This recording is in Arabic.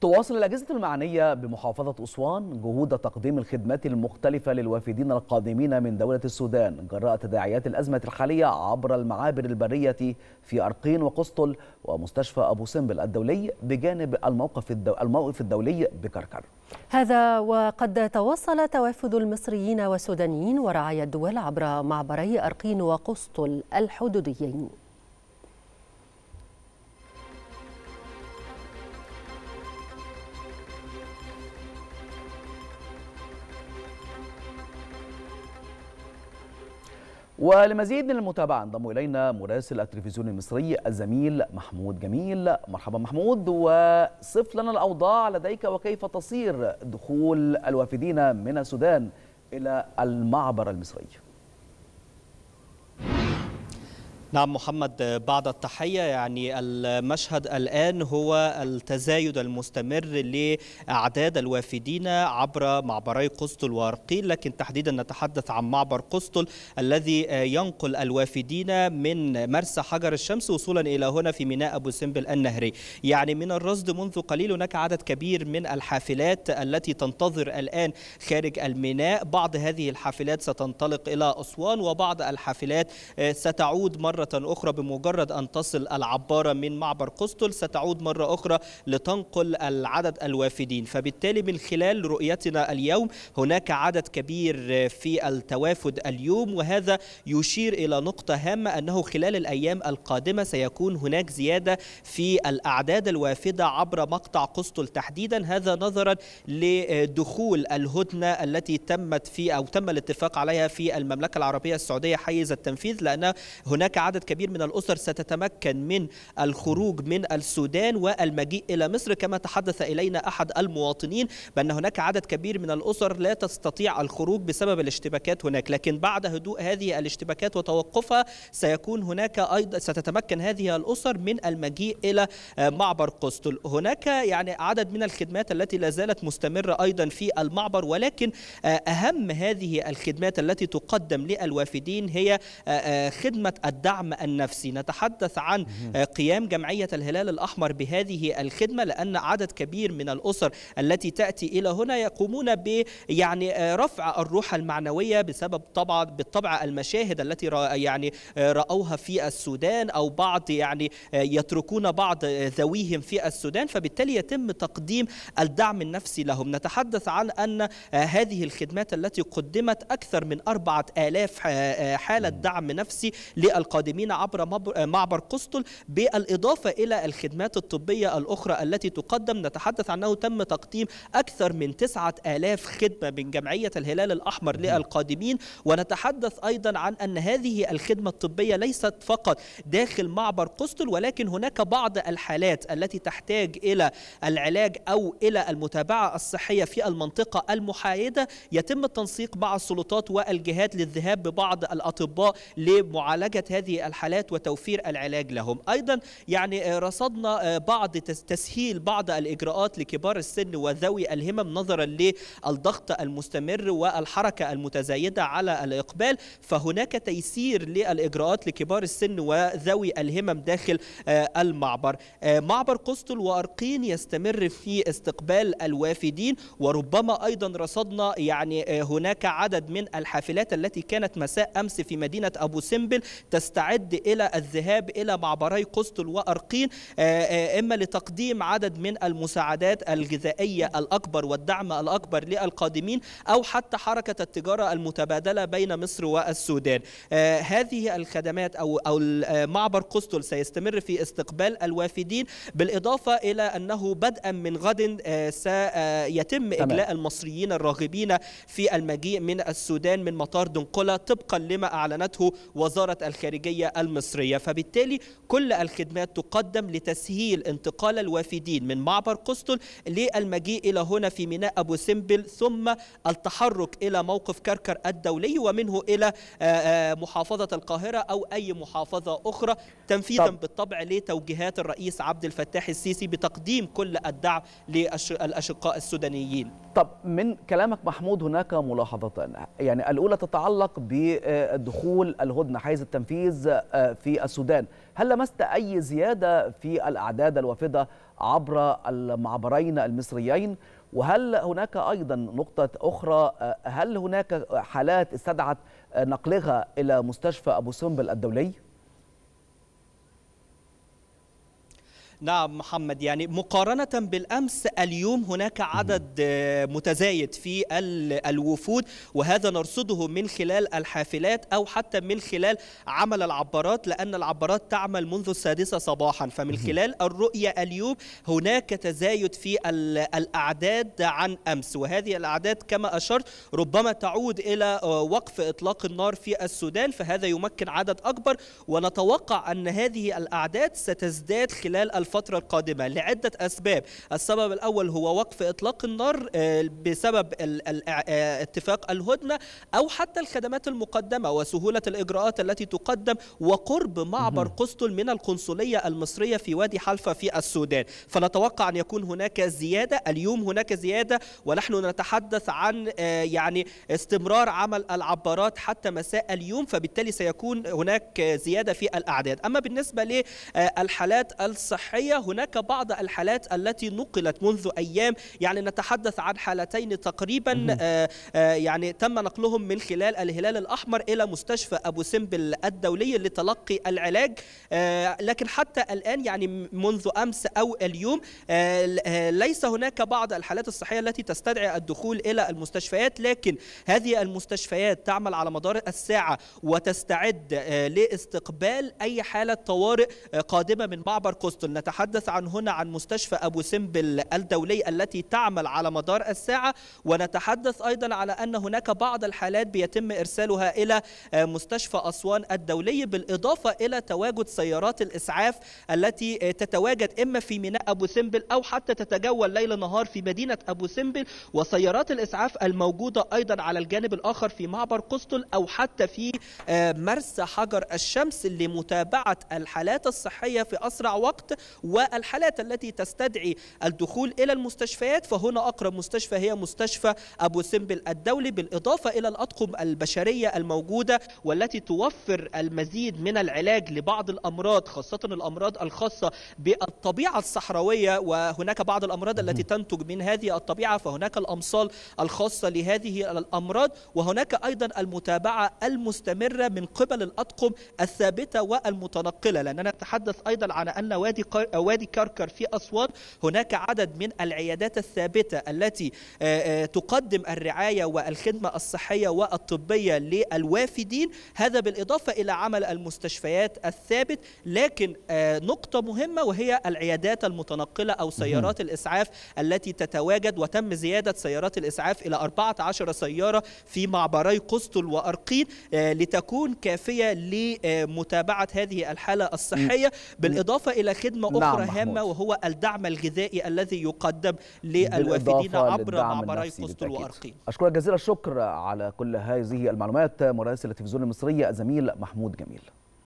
تواصل الأجهزة المعنية بمحافظة أسوان جهود تقديم الخدمات المختلفة للوافدين القادمين من دولة السودان جراء تداعيات الأزمة الحالية عبر المعابر البرية في أرقين وقسطل ومستشفى أبو سمبل الدولي بجانب الموقف, الموقف الدولي بكركر هذا وقد تواصل توافد المصريين والسودانيين ورعايا الدول عبر معبري أرقين وقسطل الحدوديين ولمزيد من المتابعة انضم إلينا مراسل التلفزيون المصري الزميل محمود جميل مرحبا محمود وصف لنا الأوضاع لديك وكيف تصير دخول الوافدين من السودان إلى المعبر المصري نعم محمد بعد التحية يعني المشهد الآن هو التزايد المستمر لأعداد الوافدين عبر معبري قسطل وأرقيل لكن تحديدا نتحدث عن معبر قسطل الذي ينقل الوافدين من مرسى حجر الشمس وصولا إلى هنا في ميناء أبو سمبل النهري يعني من الرصد منذ قليل هناك عدد كبير من الحافلات التي تنتظر الآن خارج الميناء بعض هذه الحافلات ستنطلق إلى أسوان وبعض الحافلات ستعود مرة مرة أخرى بمجرد أن تصل العبارة من معبر قسطل ستعود مرة أخرى لتنقل العدد الوافدين فبالتالي من خلال رؤيتنا اليوم هناك عدد كبير في التوافد اليوم وهذا يشير إلى نقطة هامة أنه خلال الأيام القادمة سيكون هناك زيادة في الأعداد الوافدة عبر مقطع قسطل تحديدا هذا نظرا لدخول الهدنة التي تمت في أو تم الاتفاق عليها في المملكة العربية السعودية حيز التنفيذ لأن هناك عدد عدد كبير من الأسر ستتمكن من الخروج من السودان والمجيء إلى مصر كما تحدث إلينا أحد المواطنين بأن هناك عدد كبير من الأسر لا تستطيع الخروج بسبب الاشتباكات هناك لكن بعد هدوء هذه الاشتباكات وتوقفها سيكون هناك أيضا ستتمكن هذه الأسر من المجيء إلى معبر قسطل هناك يعني عدد من الخدمات التي لا زالت مستمرة أيضا في المعبر ولكن أهم هذه الخدمات التي تقدم للوافدين هي خدمة الدعم الدعم النفسي نتحدث عن آه، قيام جمعية الهلال الأحمر بهذه الخدمة لأن عدد كبير من الأسر التي تأتي إلى هنا يقومون ب يعني آه، رفع الروح المعنوية بسبب طبعا بالطبع المشاهد التي يعني آه، رأوها في السودان أو بعض يعني يتركون بعض ذويهم في السودان فبالتالي يتم تقديم الدعم النفسي لهم نتحدث عن أن هذه الخدمات التي قدمت أكثر من 4000 حالة دعم نفسي للقادمين المقدمين عبر آه، معبر قسطل بالإضافة إلى الخدمات الطبية الأخرى التي تقدم نتحدث عنه تم تقديم أكثر من 9000 خدمة من جمعية الهلال الأحمر للقادمين ونتحدث أيضا عن أن هذه الخدمة الطبية ليست فقط داخل معبر قسطل ولكن هناك بعض الحالات التي تحتاج إلى العلاج أو إلى المتابعة الصحية في المنطقة المحايدة يتم التنسيق مع السلطات والجهات للذهاب ببعض الأطباء لمعالجة هذه الحالات وتوفير العلاج لهم أيضا يعني آه، رصدنا آه، بعض تسهيل بعض الإجراءات لكبار السن وذوي الهمم نظرا للضغط المستمر والحركة المتزايدة على الإقبال فهناك تيسير للإجراءات لكبار السن وذوي الهمم داخل آه، المعبر معبر قسطل وأرقين يستمر في استقبال الوافدين وربما أيضا رصدنا يعني هناك عدد من الحافلات التي كانت مساء أمس في مدينة أبو سمبل تستعد يستعد إلى الذهاب إلى معبري قسطل وأرقين آه، آه، إما لتقديم عدد من المساعدات الغذائية الأكبر والدعم الأكبر للقادمين أو حتى حركة التجارة المتبادلة بين مصر والسودان آه، هذه الخدمات أو أو معبر قسطل سيستمر في استقبال الوافدين بالإضافة إلى أنه بدءا من غد سيتم إجلاء المصريين الراغبين في المجيء من السودان من مطار دنقلة طبقا لما أعلنته وزارة الخارجية الخارجية المصرية فبالتالي كل الخدمات تقدم لتسهيل انتقال الوافدين من معبر قسطل للمجيء إلى هنا في ميناء أبو سمبل ثم التحرك إلى موقف كركر الدولي ومنه إلى آه، آه، محافظة القاهرة أو أي محافظة أخرى تنفيذا طب. بالطبع لتوجيهات الرئيس عبد الفتاح السيسي بتقديم كل الدعم للأشقاء السودانيين طب من كلامك محمود هناك ملاحظتان يعني الأولى تتعلق بدخول الهدنة حيز التنفيذ آه، في السودان هل لمست أي زيادة في الأعداد الوافدة عبر المعبرين المصريين وهل هناك أيضا نقطة أخرى آه، هل هناك حالات استدعت نقلها إلى مستشفى أبو سمبل الدولي؟ نعم محمد يعني مقارنة بالأمس اليوم هناك عدد آه، متزايد في الوفود وهذا نرصده من خلال الحافلات أو حتى من خلال عمل العبارات لأن العبارات تعمل منذ السادسة صباحا فمن خلال الرؤية اليوم هناك تزايد في الأعداد عن أمس وهذه الأعداد كما أشرت ربما تعود إلى آه، وقف إطلاق النار في السودان فهذا يمكن عدد أكبر ونتوقع أن هذه الأعداد ستزداد خلال الفترة القادمة لعدة أسباب السبب الأول هو وقف إطلاق النار آه، بسبب آه، آه، اتفاق الهدنة أو حتى الخدمات المقدمة وسهولة الإجراءات التي تقدم وقرب معبر قسطل من القنصلية المصرية في وادي حلفة في السودان فنتوقع أن يكون هناك زيادة اليوم هناك زيادة ونحن نتحدث عن يعني استمرار عمل العبارات حتى مساء اليوم فبالتالي سيكون هناك زيادة في الأعداد أما بالنسبة للحالات الصحية الشرعية هناك بعض الحالات التي نقلت منذ أيام يعني نتحدث عن حالتين تقريبا آآ آآ آه، آه، يعني تم نقلهم من خلال الهلال الأحمر إلى مستشفى أبو سمبل الدولي لتلقي العلاج آه، لكن حتى الآن يعني منذ أمس أو اليوم ليس هناك بعض الحالات الصحية التي تستدعي الدخول إلى المستشفيات لكن هذه المستشفيات تعمل على مدار الساعة وتستعد لاستقبال أي حالة طوارئ قادمة من معبر كوستل نتحدث عن هنا عن مستشفى أبو سمبل الدولي التي تعمل على مدار الساعة ونتحدث أيضا على أن هناك بعض الحالات بيتم إرسالها إلى مستشفى أسوان الدولي بالإضافة إلى تواجد سيارات الإسعاف التي تتواجد إما في ميناء أبو سمبل أو حتى تتجول ليل نهار في مدينة أبو سمبل وسيارات الإسعاف الموجودة أيضا على الجانب الآخر في معبر قسطل أو حتى في آه، مرسى حجر الشمس لمتابعة الحالات الصحية في أسرع وقت والحالات التي تستدعي الدخول إلى المستشفيات فهنا أقرب مستشفى هي مستشفى أبو سمبل الدولي بالإضافة إلى الأطقم البشرية الموجودة والتي توفر المزيد من العلاج لبعض الأمراض خاصة الأمراض الخاصة بالطبيعة الصحراوية وهناك بعض الأمراض التي تنتج من هذه الطبيعة فهناك الأمصال الخاصة لهذه الأمراض وهناك أيضا المتابعة المستمرة من قبل الأطقم الثابتة والمتنقلة لأننا نتحدث أيضا عن أن وادي وادي كركر في أسوان هناك عدد من العيادات الثابتة التي آه، آه، تقدم الرعاية والخدمة الصحية والطبية للوافدين هذا بالإضافة إلى عمل المستشفيات الثابت لكن آه، نقطة مهمة وهي العيادات المتنقلة أو سيارات الإسعاف التي تتواجد وتم زيادة سيارات الإسعاف إلى 14 سيارة في معبري قسطل وأرقين لتكون كافية لمتابعة هذه الحالة الصحية بالإضافة إلى خدمة أخرى نعم هامة وهو الدعم الغذائي الذي يقدم للوافدين عبر معبري قسطل وأرقيم أشكرك جزيل الشكر على كل هذه المعلومات مراسل التلفزيون المصري الزميل محمود جميل